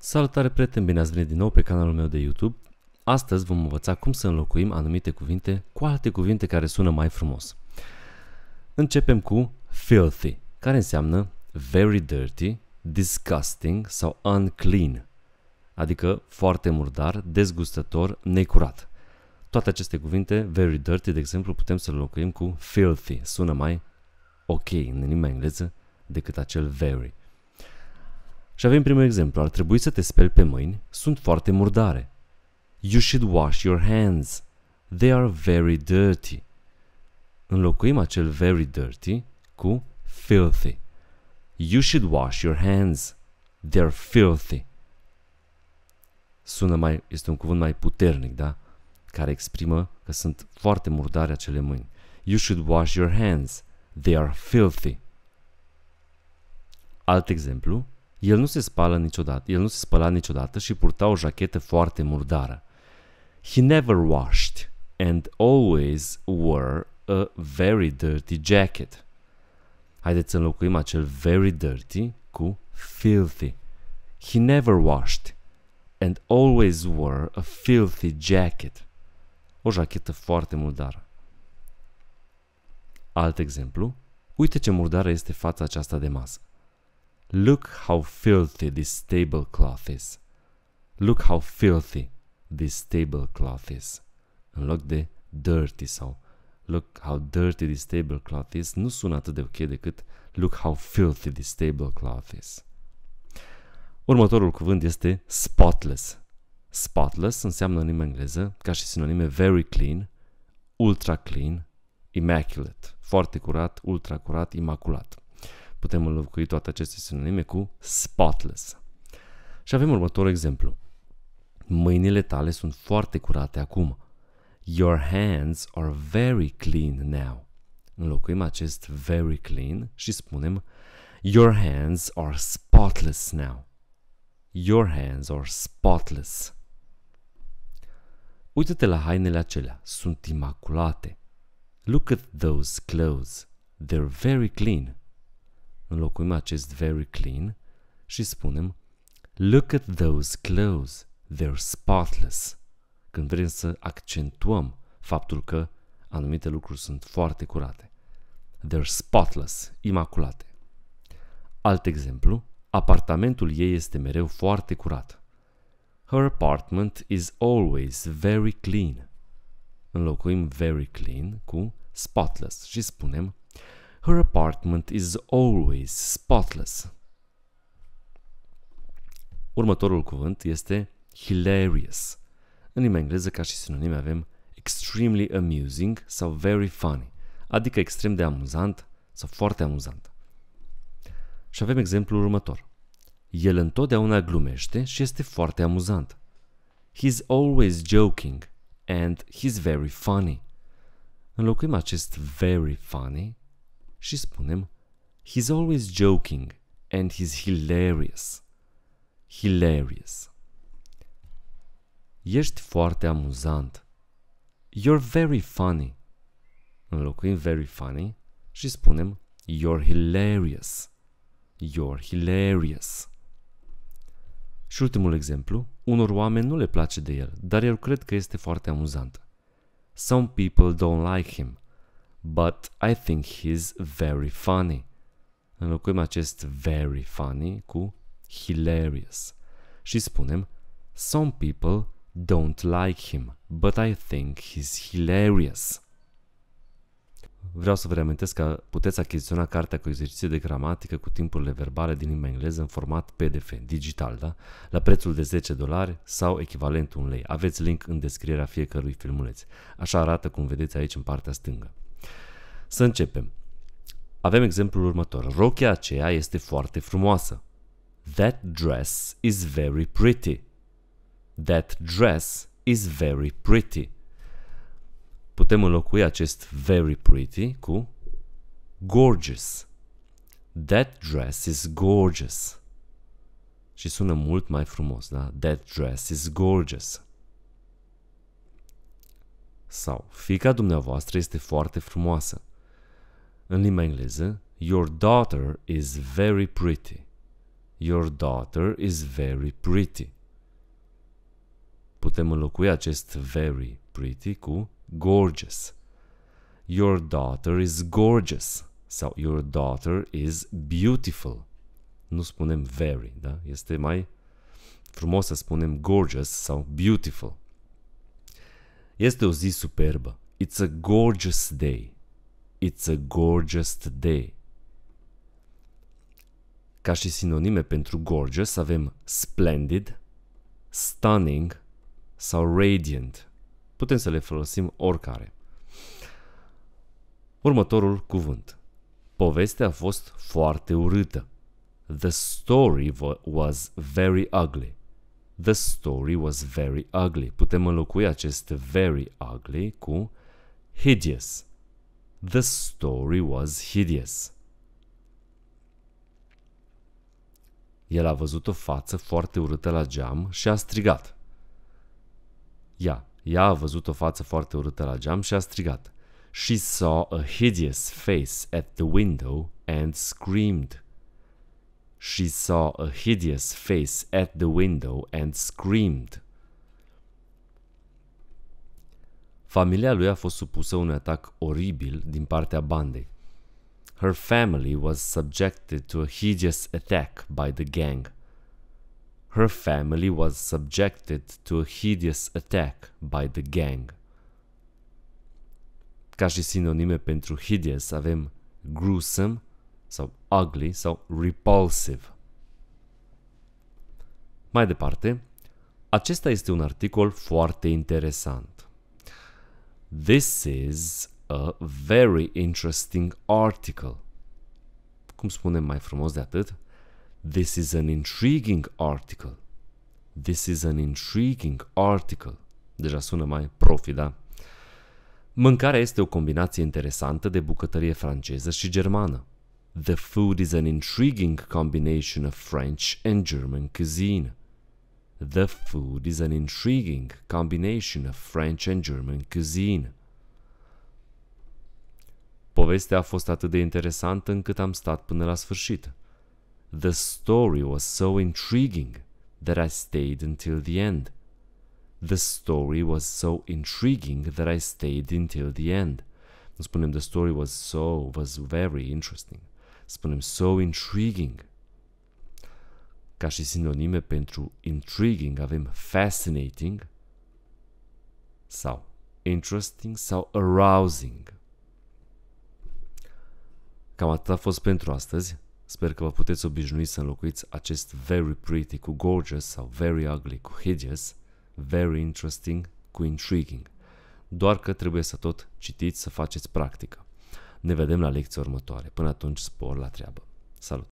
Salutare prieteni, bine ați venit din nou pe canalul meu de YouTube. Astăzi vom învăța cum să înlocuim anumite cuvinte cu alte cuvinte care sună mai frumos. Începem cu filthy, care înseamnă very dirty, disgusting sau unclean, adică foarte murdar, dezgustător, necurat. Toate aceste cuvinte, very dirty, de exemplu, putem să le înlocuim cu filthy, sună mai ok în limba engleză decât acel very. Și avem primul exemplu. Ar trebui să te speli pe mâini, sunt foarte murdare. You should wash your hands. They are very dirty. Înlocuim acel very dirty cu filthy. You should wash your hands. They are filthy. Sună mai, este un cuvânt mai puternic, da? Care exprimă că sunt foarte murdare acele mâini. You should wash your hands. They are filthy. Alt exemplu, el nu se spală niciodată, el nu se spăla niciodată și purta o jachetă foarte murdară. He never washed and always wore a very dirty jacket. Haideți să înlocuim acel very dirty cu filthy. He never washed and always wore a filthy jacket. O jachetă foarte murdară. Alt exemplu, uite ce murdară este fața aceasta de masă. Look how filthy this tablecloth is. Look how filthy this tablecloth is. În loc de dirty sau look how dirty this tablecloth is, nu sună atât de ok decât look how filthy this tablecloth is. Următorul cuvânt este spotless. Spotless înseamnă în limba engleză, ca și sinonime, very clean, ultra clean, immaculate, foarte curat, ultra curat, imaculat. Putem înlocui toate aceste sinonime cu spotless. Și avem următorul exemplu. Mâinile tale sunt foarte curate acum. Your hands are very clean now. Înlocuim acest very clean și spunem Your hands are spotless now. Your hands are spotless. Uită-te la hainele acelea, sunt imaculate. Look at those clothes. They're very clean înlocuim acest very clean și spunem Look at those clothes, they're spotless. Când vrem să accentuăm faptul că anumite lucruri sunt foarte curate. They're spotless, imaculate. Alt exemplu, apartamentul ei este mereu foarte curat. Her apartment is always very clean. Înlocuim very clean cu spotless și spunem her apartment is always spotless. Următorul cuvânt este hilarious. În limba engleză, ca și sinonime, avem extremely amusing sau very funny, adică extrem de amuzant sau foarte amuzant. Și avem exemplul următor. El întotdeauna glumește și este foarte amuzant. He's always joking and he's very funny. Înlocuim acest very funny și spunem He's always joking and he's hilarious. Hilarious. Ești foarte amuzant. You're very funny. Înlocuim very funny și spunem You're hilarious. You're hilarious. Și ultimul exemplu, unor oameni nu le place de el, dar eu cred că este foarte amuzant. Some people don't like him, but I think he's very funny. Înlocuim acest very funny cu hilarious și spunem Some people don't like him, but I think he's hilarious. Vreau să vă reamintesc că puteți achiziționa cartea cu exerciții de gramatică cu timpurile verbale din limba engleză în format PDF, digital, da? La prețul de 10 dolari sau echivalentul 1 lei. Aveți link în descrierea fiecărui filmuleț. Așa arată cum vedeți aici în partea stângă. Să începem. Avem exemplul următor. Rochia aceea este foarte frumoasă. That dress is very pretty. That dress is very pretty. Putem înlocui acest very pretty cu gorgeous. That dress is gorgeous. Și sună mult mai frumos, da? That dress is gorgeous sau fica dumneavoastră este foarte frumoasă. În limba engleză, your daughter is very pretty. Your daughter is very pretty. Putem înlocui acest very pretty cu gorgeous. Your daughter is gorgeous sau your daughter is beautiful. Nu spunem very, da? Este mai frumos să spunem gorgeous sau beautiful. Este o zi superbă. It's a gorgeous day. It's a gorgeous day. Ca și sinonime pentru gorgeous avem splendid, stunning sau radiant. Putem să le folosim oricare. Următorul cuvânt. Povestea a fost foarte urâtă. The story was very ugly. The story was very ugly. Putem înlocui acest very ugly cu hideous. The story was hideous. El a văzut o față foarte urâtă la geam și a strigat. Ea, ea a văzut o față foarte urâtă la geam și a strigat. She saw a hideous face at the window and screamed. She saw a hideous face at the window and screamed. Familia lui a fost supusă un atac oribil din partea bandei. Her family was subjected to a hideous attack by the gang. Her family was subjected to a hideous attack by the gang. Ca și sinonime pentru hideous avem gruesome, sau ugly sau repulsive. Mai departe, acesta este un articol foarte interesant. This is a very interesting article. Cum spunem mai frumos de atât? This is an intriguing article. This is an intriguing article. Deja sună mai profi, da? Mâncarea este o combinație interesantă de bucătărie franceză și germană. The food is an intriguing combination of French and German cuisine. The food is an intriguing combination of French and German cuisine. Povestea a fost atât de interesantă încât am stat până la sfârșit. The story was so intriguing that I stayed until the end. The story was so intriguing that I stayed until the end. Nu spunem the story was so, was very interesting. spunem so intriguing. Ca și sinonime pentru intriguing avem fascinating sau interesting sau arousing. Cam atât a fost pentru astăzi. Sper că vă puteți obișnui să înlocuiți acest very pretty cu gorgeous sau very ugly cu hideous, very interesting cu intriguing. Doar că trebuie să tot citiți, să faceți practică. Ne vedem la lecția următoare. Până atunci, spor la treabă. Salut!